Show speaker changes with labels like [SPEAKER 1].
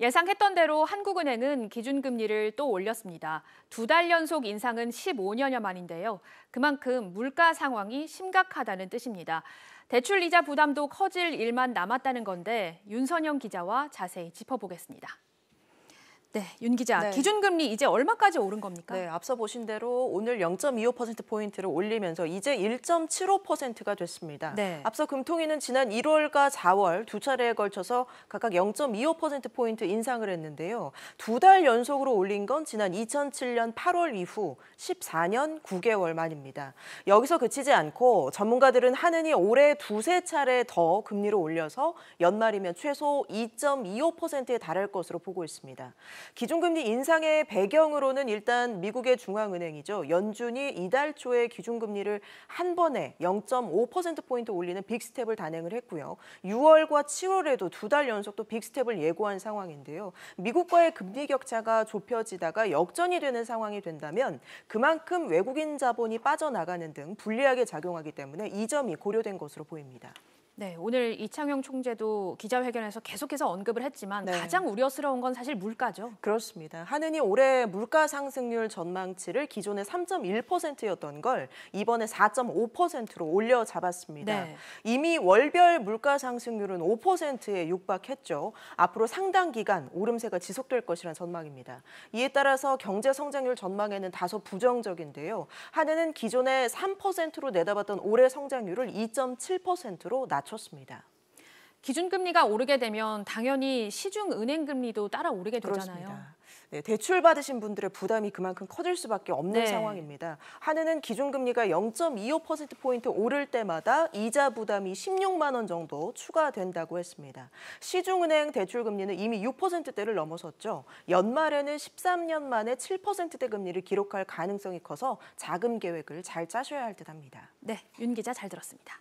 [SPEAKER 1] 예상했던 대로 한국은행은 기준금리를 또 올렸습니다. 두 달 연속 인상은 15년여 만인데요. 그만큼 물가 상황이 심각하다는 뜻입니다. 대출 이자 부담도 커질 일만 남았다는 건데 윤선영 기자와 자세히 짚어보겠습니다. 네, 윤 기자. 네. 기준금리 이제 얼마까지 오른 겁니까?
[SPEAKER 2] 네, 앞서 보신 대로 오늘 0.25%포인트를 올리면서 이제 1.75%가 됐습니다. 네. 앞서 금통위는 지난 1월과 4월 두 차례에 걸쳐서 각각 0.25%포인트 인상을 했는데요. 두 달 연속으로 올린 건 지난 2007년 8월 이후 14년 9개월 만입니다. 여기서 그치지 않고 전문가들은 하은이 올해 두세 차례 더 금리를 올려서 연말이면 최소 2.25%에 달할 것으로 보고 있습니다. 기준금리 인상의 배경으로는 일단 미국의 중앙은행이죠. 연준이 이달 초에 기준금리를 한 번에 0.5%포인트 올리는 빅스텝을 단행을 했고요. 6월과 7월에도 두 달 연속 또 빅스텝을 예고한 상황인데요. 미국과의 금리 격차가 좁혀지다가 역전이 되는 상황이 된다면 그만큼 외국인 자본이 빠져나가는 등 불리하게 작용하기 때문에 이 점이 고려된 것으로 보입니다.
[SPEAKER 1] 네, 오늘 이창용 총재도 기자회견에서 계속해서 언급을 했지만 네. 가장 우려스러운 건 사실 물가죠.
[SPEAKER 2] 그렇습니다.
[SPEAKER 1] 한은이 올해 물가 상승률
[SPEAKER 2] 전망치를 기존의 3.1%였던 걸 이번에 4.5%로 올려 잡았습니다. 네. 이미 월별 물가 상승률은 5%에 육박했죠. 앞으로 상당 기간 오름세가 지속될 것이라는 전망입니다. 이에 따라서 경제 성장률 전망에는 다소 부정적인데요. 한은은 기존의 3%로 내다봤던 올해 성장률을 2.7%로 낮 낮췄습니다.
[SPEAKER 1] 기준금리가 오르게 되면 당연히 시중 은행금리도 따라 오르게 되잖아요. 그렇습니다.
[SPEAKER 2] 네, 대출 받으신 분들의 부담이 그만큼 커질 수밖에 없는 네. 상황입니다. 한은은 기준금리가 0.25%포인트 오를 때마다 이자 부담이 16만 원 정도 추가된다고 했습니다. 시중은행 대출금리는 이미 6%대를 넘어섰죠. 연말에는 13년 만에 7%대 금리를 기록할 가능성이 커서 자금 계획을 잘 짜셔야 할 듯합니다. 네, 윤 기자 잘 들었습니다.